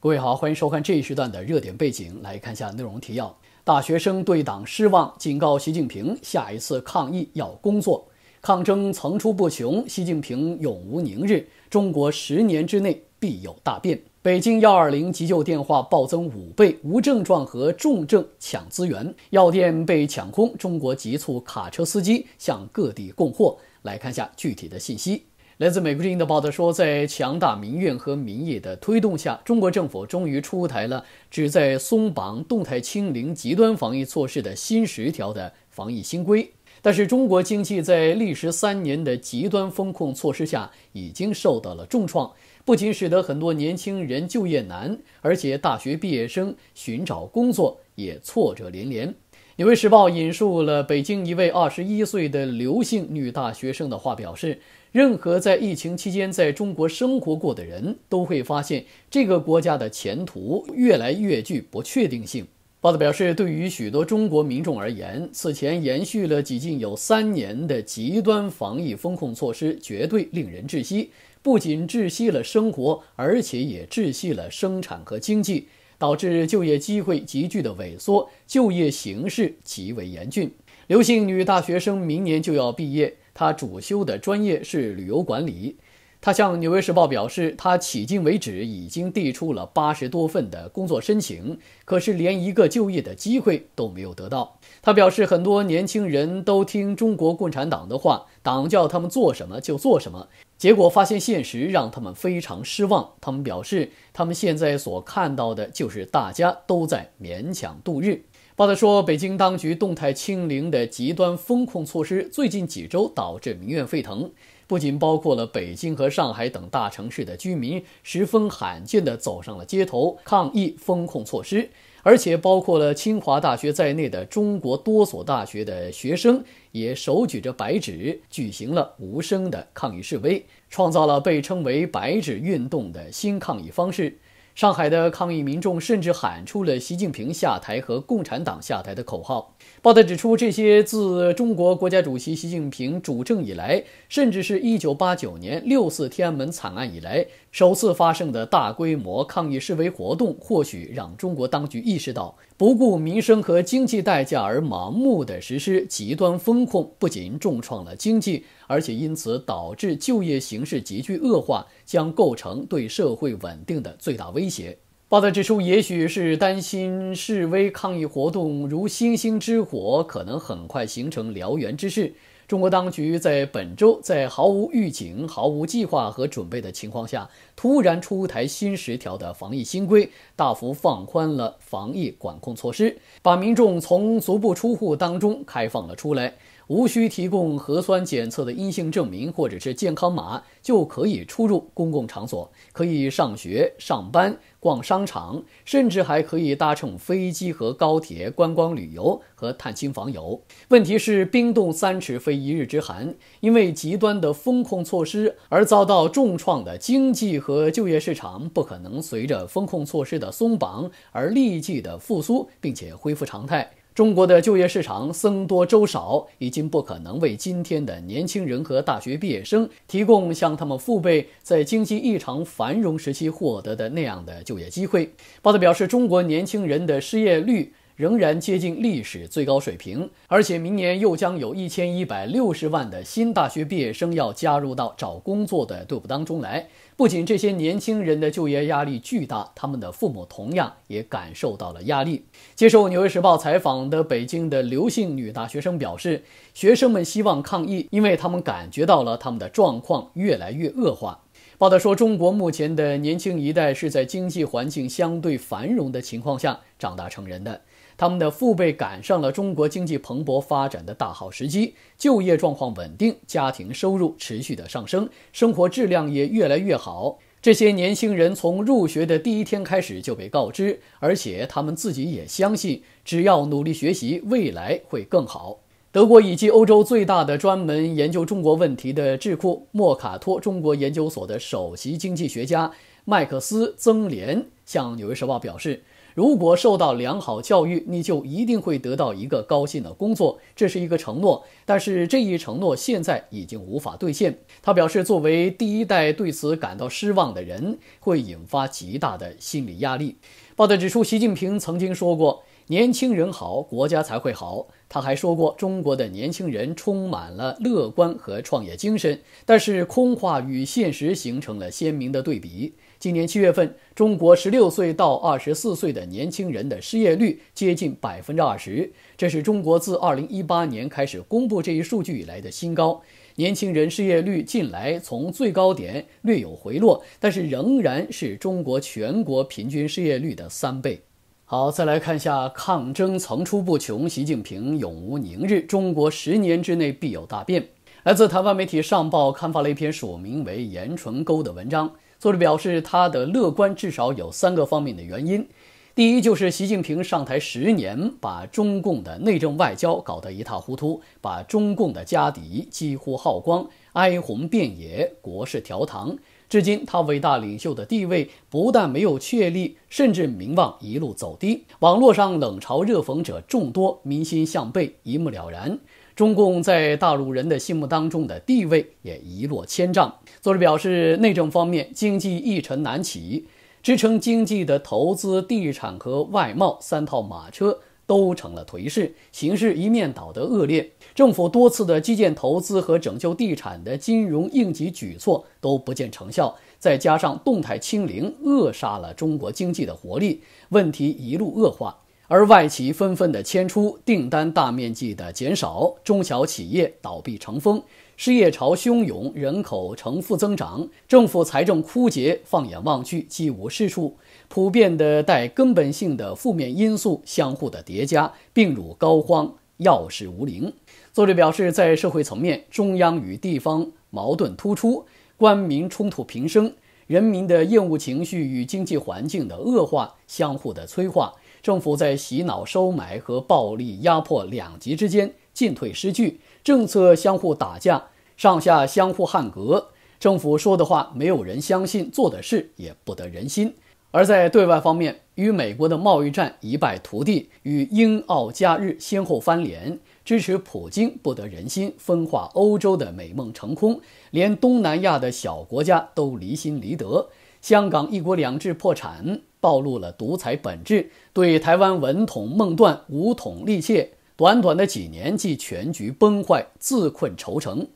各位好，欢迎收看这一时段的热点背景，来看一下内容提要：大学生对党失望，警告习近平下一次抗议要工作；抗争层出不穷，习近平永无宁日，中国十年之内必有大变。北京幺二零急救电话暴增五倍，无症状和重症抢资源，药店被抢空，中国急促卡车司机向各地供货。来看一下具体的信息。来自美国之音的报道说，在强大民怨和民意的推动下，中国政府终于出台了旨在松绑、动态清零、极端防疫措施的新十条的防疫新规。但是，中国经济在历时三年的极端风控措施下已经受到了重创，不仅使得很多年轻人就业难，而且大学毕业生寻找工作也挫折连连。纽约时报引述了北京一位21岁的刘姓女大学生的话，表示：“任何在疫情期间在中国生活过的人都会发现，这个国家的前途越来越具不确定性。”报道表示，对于许多中国民众而言，此前延续了几近有三年的极端防疫风控措施绝对令人窒息，不仅窒息了生活，而且也窒息了生产和经济。导致就业机会急剧的萎缩，就业形势极为严峻。刘姓女大学生明年就要毕业，她主修的专业是旅游管理。她向《纽约时报》表示，她迄今为止已经递出了八十多份的工作申请，可是连一个就业的机会都没有得到。她表示，很多年轻人都听中国共产党的话，党叫他们做什么就做什么。结果发现现实让他们非常失望。他们表示，他们现在所看到的就是大家都在勉强度日。报道说，北京当局动态清零的极端风控措施，最近几周导致民怨沸腾，不仅包括了北京和上海等大城市的居民，十分罕见地走上了街头抗议风控措施。而且，包括了清华大学在内的中国多所大学的学生，也手举着白纸，举行了无声的抗议示威，创造了被称为“白纸运动”的新抗议方式。上海的抗议民众甚至喊出了“习近平下台”和“共产党下台”的口号。报道指出，这些自中国国家主席习近平主政以来，甚至是一九八九年六四天安门惨案以来，首次发生的大规模抗议示威活动，或许让中国当局意识到。不顾民生和经济代价而盲目的实施极端风控，不仅重创了经济，而且因此导致就业形势急剧恶化，将构成对社会稳定的最大威胁。报道指出，也许是担心示威抗议活动如星星之火，可能很快形成燎原之势。中国当局在本周在毫无预警、毫无计划和准备的情况下，突然出台新十条的防疫新规，大幅放宽了防疫管控措施，把民众从足不出户当中开放了出来。无需提供核酸检测的阴性证明或者是健康码就可以出入公共场所，可以上学、上班、逛商场，甚至还可以搭乘飞机和高铁观光旅游和探亲访友。问题是冰冻三尺非一日之寒，因为极端的风控措施而遭到重创的经济和就业市场，不可能随着风控措施的松绑而立即的复苏，并且恢复常态。中国的就业市场僧多粥少，已经不可能为今天的年轻人和大学毕业生提供像他们父辈在经济异常繁荣时期获得的那样的就业机会。鲍德表示，中国年轻人的失业率仍然接近历史最高水平，而且明年又将有一千一百六十万的新大学毕业生要加入到找工作的队伍当中来。不仅这些年轻人的就业压力巨大，他们的父母同样也感受到了压力。接受《纽约时报》采访的北京的刘姓女大学生表示，学生们希望抗议，因为他们感觉到了他们的状况越来越恶化。报道说，中国目前的年轻一代是在经济环境相对繁荣的情况下长大成人的。他们的父辈赶上了中国经济蓬勃发展的大好时机，就业状况稳定，家庭收入持续的上升，生活质量也越来越好。这些年轻人从入学的第一天开始就被告知，而且他们自己也相信，只要努力学习，未来会更好。德国以及欧洲最大的专门研究中国问题的智库——莫卡托中国研究所的首席经济学家麦克斯·曾联向《纽约时报》表示。如果受到良好教育，你就一定会得到一个高薪的工作，这是一个承诺。但是这一承诺现在已经无法兑现。他表示，作为第一代对此感到失望的人，会引发极大的心理压力。报道指出，习近平曾经说过：“年轻人好，国家才会好。”他还说过：“中国的年轻人充满了乐观和创业精神。”但是空话与现实形成了鲜明的对比。今年七月份，中国十六岁到二十四岁的年轻人的失业率接近百分之二十，这是中国自二零一八年开始公布这一数据以来的新高。年轻人失业率近来从最高点略有回落，但是仍然是中国全国平均失业率的三倍。好，再来看一下，抗争层出不穷，习近平永无宁日，中国十年之内必有大变。来自台湾媒体《上报》刊发了一篇署名为严纯沟的文章。作者表示，他的乐观至少有三个方面的原因。第一，就是习近平上台十年，把中共的内政外交搞得一塌糊涂，把中共的家底几乎耗光，哀鸿遍野，国事调堂。至今，他伟大领袖的地位不但没有确立，甚至名望一路走低，网络上冷嘲热讽者众多，民心向背一目了然。中共在大陆人的心目当中的地位也一落千丈。作者表示，内政方面，经济一沉难起，支撑经济的投资、地产和外贸三套马车都成了颓势，形势一面倒的恶劣。政府多次的基建投资和拯救地产的金融应急举措都不见成效，再加上动态清零扼杀了中国经济的活力，问题一路恶化。而外企纷纷的迁出，订单大面积的减少，中小企业倒闭成风，失业潮汹涌，人口呈负增长，政府财政枯竭，放眼望去，几无是处，普遍的带根本性的负面因素相互的叠加，病入膏肓，药食无灵。作者表示，在社会层面，中央与地方矛盾突出，官民冲突频生，人民的厌恶情绪与经济环境的恶化相互的催化。政府在洗脑、收买和暴力压迫两极之间进退失据，政策相互打架，上下相互汉格。政府说的话没有人相信，做的事也不得人心。而在对外方面，与美国的贸易战一败涂地，与英、澳、加、日先后翻脸，支持普京不得人心，分化欧洲的美梦成空，连东南亚的小国家都离心离德，香港“一国两制”破产。暴露了独裁本质，对台湾文统梦断，武统力怯，短短的几年即全局崩坏，自困愁城。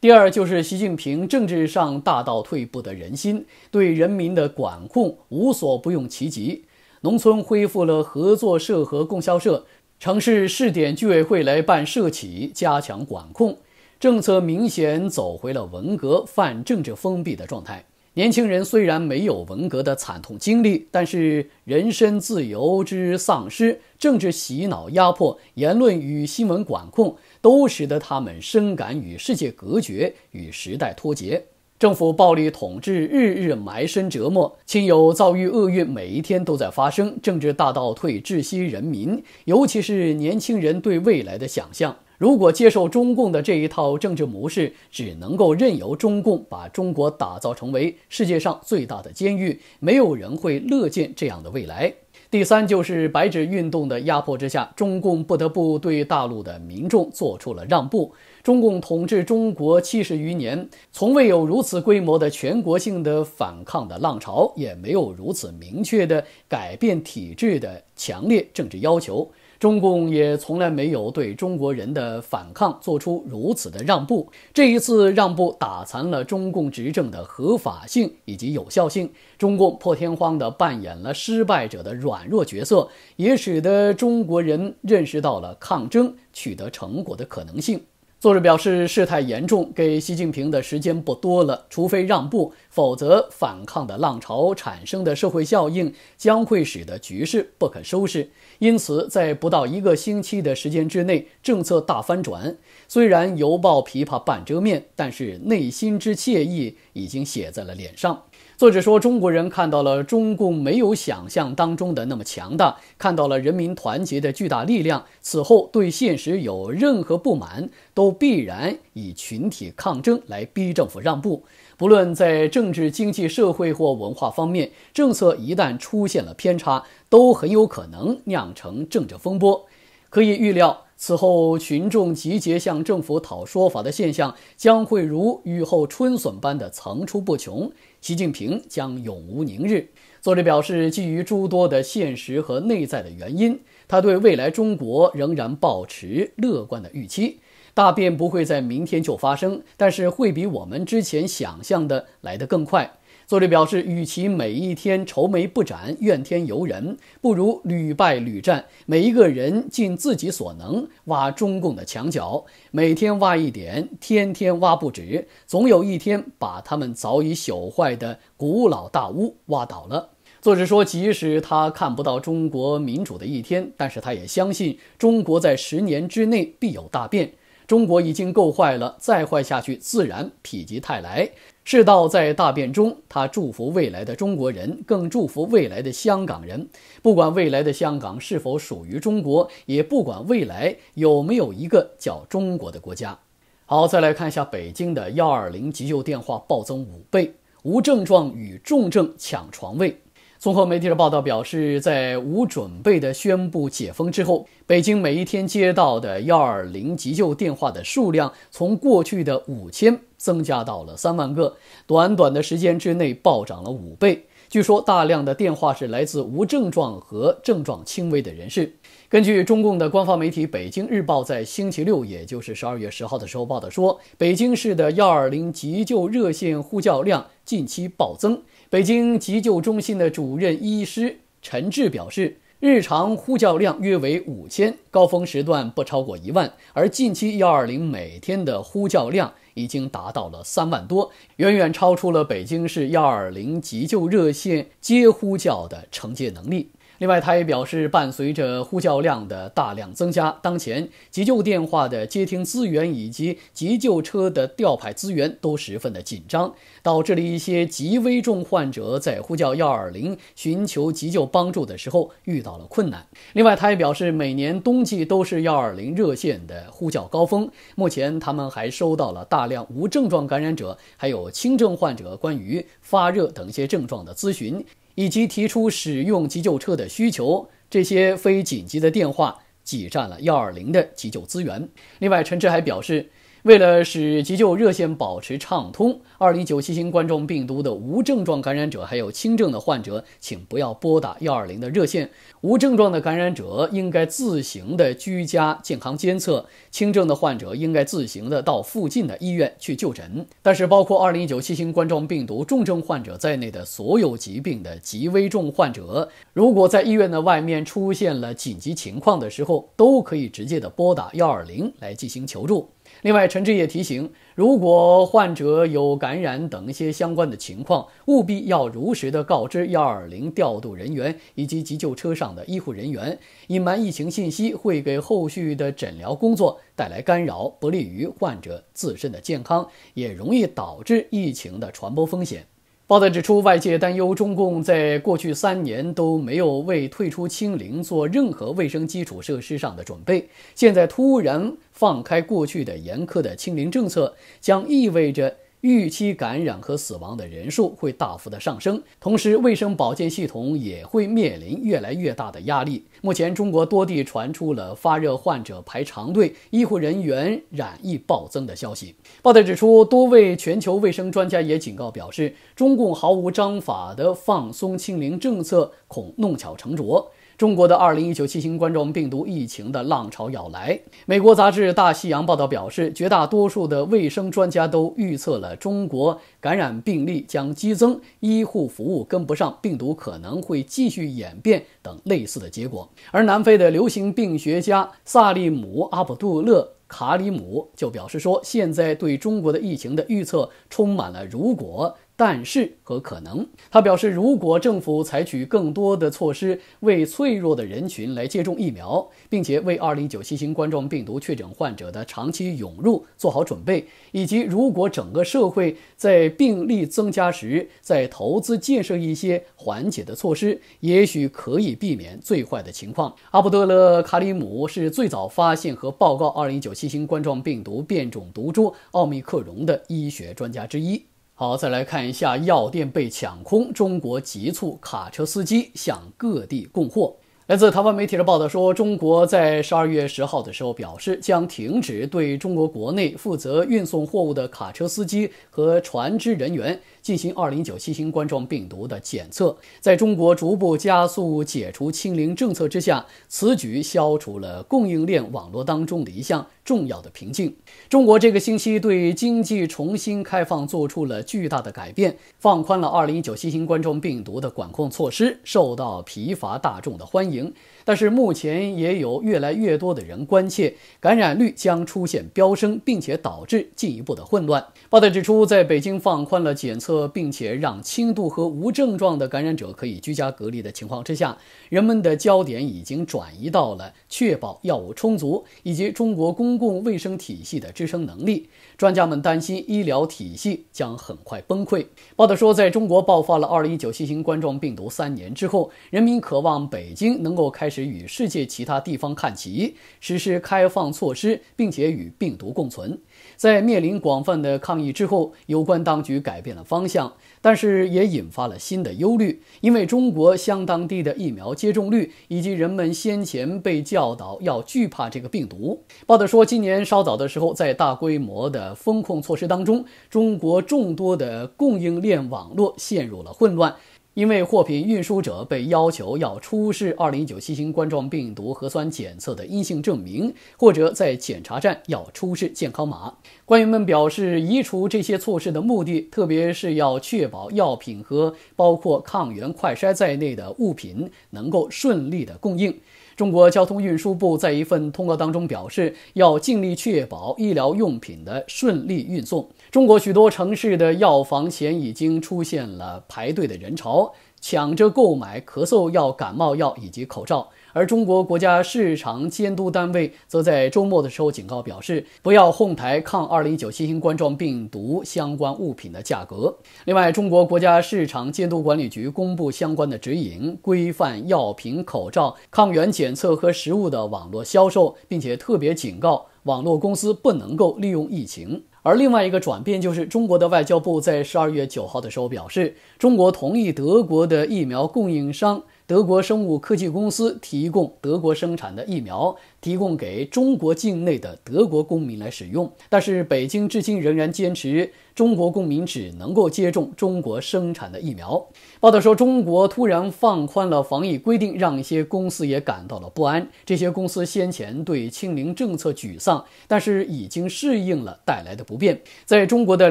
第二就是习近平政治上大到退，步的人心，对人民的管控无所不用其极。农村恢复了合作社和供销社，城市试点居委会来办社企，加强管控，政策明显走回了文革反政治封闭的状态。年轻人虽然没有文革的惨痛经历，但是人身自由之丧失、政治洗脑、压迫、言论与新闻管控，都使得他们深感与世界隔绝、与时代脱节。政府暴力统治日日埋身折磨，亲友遭遇厄运，每一天都在发生。政治大倒退窒息人民，尤其是年轻人对未来的想象。如果接受中共的这一套政治模式，只能够任由中共把中国打造成为世界上最大的监狱，没有人会乐见这样的未来。第三，就是白纸运动的压迫之下，中共不得不对大陆的民众做出了让步。中共统治中国七十余年，从未有如此规模的全国性的反抗的浪潮，也没有如此明确的改变体制的强烈政治要求。中共也从来没有对中国人的反抗做出如此的让步。这一次让步打残了中共执政的合法性以及有效性，中共破天荒地扮演了失败者的软弱角色，也使得中国人认识到了抗争取得成果的可能性。作者表示，事态严重，给习近平的时间不多了，除非让步，否则反抗的浪潮产生的社会效应将会使得局势不可收拾。因此，在不到一个星期的时间之内，政策大翻转。虽然犹抱琵琶半遮面，但是内心之惬意已经写在了脸上。作者说，中国人看到了中共没有想象当中的那么强大，看到了人民团结的巨大力量。此后，对现实有任何不满，都必然以群体抗争来逼政府让步。不论在政治、经济、社会或文化方面，政策一旦出现了偏差，都很有可能酿成政治风波。可以预料，此后群众集结向政府讨说法的现象将会如雨后春笋般的层出不穷，习近平将永无宁日。作者表示，基于诸多的现实和内在的原因，他对未来中国仍然保持乐观的预期。大变不会在明天就发生，但是会比我们之前想象的来得更快。作者表示，与其每一天愁眉不展、怨天尤人，不如屡败屡战，每一个人尽自己所能挖中共的墙角，每天挖一点，天天挖不止，总有一天把他们早已朽坏的古老大屋挖倒了。作者说，即使他看不到中国民主的一天，但是他也相信中国在十年之内必有大变。中国已经够坏了，再坏下去，自然否极泰来。世道在大变中，他祝福未来的中国人，更祝福未来的香港人。不管未来的香港是否属于中国，也不管未来有没有一个叫中国的国家。好，再来看一下北京的幺二零急救电话暴增五倍，无症状与重症抢床位。综合媒体的报道表示，在无准备的宣布解封之后，北京每一天接到的幺二零急救电话的数量从过去的五千增加到了三万个，短短的时间之内暴涨了五倍。据说大量的电话是来自无症状和症状轻微的人士。根据中共的官方媒体《北京日报》在星期六，也就是十二月十号的时候报道说，北京市的幺二零急救热线呼叫量近期暴增。北京急救中心的主任医师陈志表示，日常呼叫量约为五千，高峰时段不超过一万，而近期120每天的呼叫量已经达到了三万多，远远超出了北京市120急救热线接呼叫的承接能力。另外，他也表示，伴随着呼叫量的大量增加，当前急救电话的接听资源以及急救车的调派资源都十分的紧张，导致了一些极危重患者在呼叫120寻求急救帮助的时候遇到了困难。另外，他也表示，每年冬季都是120热线的呼叫高峰，目前他们还收到了大量无症状感染者，还有轻症患者关于发热等一些症状的咨询。以及提出使用急救车的需求，这些非紧急的电话挤占了幺二零的急救资源。另外，陈志还表示。为了使急救热线保持畅通，二零九七型冠状病毒的无症状感染者还有轻症的患者，请不要拨打幺二零的热线。无症状的感染者应该自行的居家健康监测，轻症的患者应该自行的到附近的医院去就诊。但是，包括二零九七型冠状病毒重症患者在内的所有疾病的极危重患者，如果在医院的外面出现了紧急情况的时候，都可以直接的拨打幺二零来进行求助。另外，陈志业提醒，如果患者有感染等一些相关的情况，务必要如实的告知120调度人员以及急救车上的医护人员。隐瞒疫情信息会给后续的诊疗工作带来干扰，不利于患者自身的健康，也容易导致疫情的传播风险。报道指出，外界担忧中共在过去三年都没有为退出清零做任何卫生基础设施上的准备，现在突然放开过去的严苛的清零政策，将意味着。预期感染和死亡的人数会大幅的上升，同时卫生保健系统也会面临越来越大的压力。目前，中国多地传出了发热患者排长队、医护人员染疫暴增的消息。报道指出，多位全球卫生专家也警告表示，中共毫无章法的放松清零政策恐弄巧成拙。中国的二零一九新型冠状病毒疫情的浪潮要来。美国杂志《大西洋》报道表示，绝大多数的卫生专家都预测了中国感染病例将激增，医护服务跟不上，病毒可能会继续演变等类似的结果。而南非的流行病学家萨利姆·阿卜杜勒·卡里姆就表示说，现在对中国的疫情的预测充满了“如果”。但是和可能，他表示，如果政府采取更多的措施为脆弱的人群来接种疫苗，并且为二零1九新型冠状病毒确诊患者的长期涌入做好准备，以及如果整个社会在病例增加时在投资建设一些缓解的措施，也许可以避免最坏的情况。阿卜德勒·卡里姆是最早发现和报告二零1九新型冠状病毒变种毒株奥密克戎的医学专家之一。好，再来看一下药店被抢空，中国急促卡车司机向各地供货。来自台湾媒体的报道说，中国在十二月十号的时候表示，将停止对中国国内负责运送货物的卡车司机和船只人员进行二零九新型冠状病毒的检测。在中国逐步加速解除清零政策之下，此举消除了供应链网络当中的一项。重要的瓶颈。中国这个星期对经济重新开放做出了巨大的改变，放宽了2019新型冠状病毒的管控措施，受到疲乏大众的欢迎。但是目前也有越来越多的人关切，感染率将出现飙升，并且导致进一步的混乱。报道指出，在北京放宽了检测，并且让轻度和无症状的感染者可以居家隔离的情况之下，人们的焦点已经转移到了确保药物充足以及中国公共卫生体系的支撑能力。专家们担心医疗体系将很快崩溃。报道说，在中国爆发了2019新型冠状病毒三年之后，人民渴望北京能够开始与世界其他地方看齐，实施开放措施，并且与病毒共存。在面临广泛的抗议之后，有关当局改变了方向，但是也引发了新的忧虑，因为中国相当低的疫苗接种率以及人们先前被教导要惧怕这个病毒。报道说，今年稍早的时候，在大规模的风控措施当中，中国众多的供应链网络陷入了混乱，因为货品运输者被要求要出示2019新型冠状病毒核酸检测的阴性证明，或者在检查站要出示健康码。官员们表示，移除这些措施的目的，特别是要确保药品和包括抗原快筛在内的物品能够顺利的供应。中国交通运输部在一份通告当中表示，要尽力确保医疗用品的顺利运送。中国许多城市的药房前已经出现了排队的人潮，抢着购买咳嗽药、感冒药以及口罩。而中国国家市场监督单位则在周末的时候警告表示，不要哄抬抗二零一九新型冠状病毒相关物品的价格。另外，中国国家市场监督管理局公布相关的指引，规范药品、口罩、抗原检测和食物的网络销售，并且特别警告网络公司不能够利用疫情。而另外一个转变就是，中国的外交部在十二月九号的时候表示，中国同意德国的疫苗供应商。德国生物科技公司提供德国生产的疫苗。提供给中国境内的德国公民来使用，但是北京至今仍然坚持中国公民只能够接种中国生产的疫苗。报道说，中国突然放宽了防疫规定，让一些公司也感到了不安。这些公司先前对清零政策沮丧，但是已经适应了带来的不便。在中国的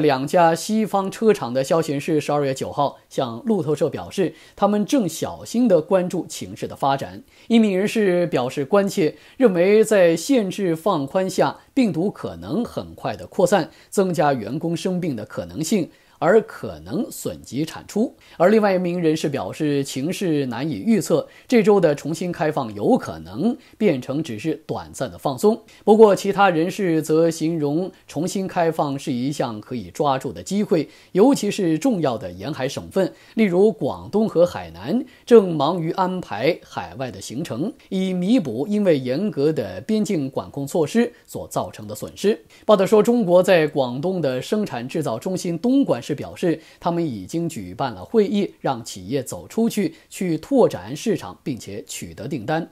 两家西方车厂的消人是，十二月九号向路透社表示，他们正小心地关注情势的发展。一名人士表示关切，认为。因为在限制放宽下，病毒可能很快的扩散，增加员工生病的可能性。而可能损及产出。而另外一名人士表示，情势难以预测，这周的重新开放有可能变成只是短暂的放松。不过，其他人士则形容重新开放是一项可以抓住的机会，尤其是重要的沿海省份，例如广东和海南，正忙于安排海外的行程，以弥补因为严格的边境管控措施所造成的损失。报道说，中国在广东的生产制造中心东莞。是表示他们已经举办了会议，让企业走出去，去拓展市场，并且取得订单。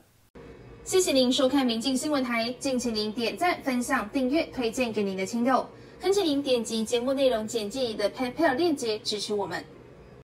谢谢您收看明镜新闻台，敬请您点赞、分享、订阅、推荐给您的亲友，恳请您点击节目内容简介的 PayPal 链接支持我们。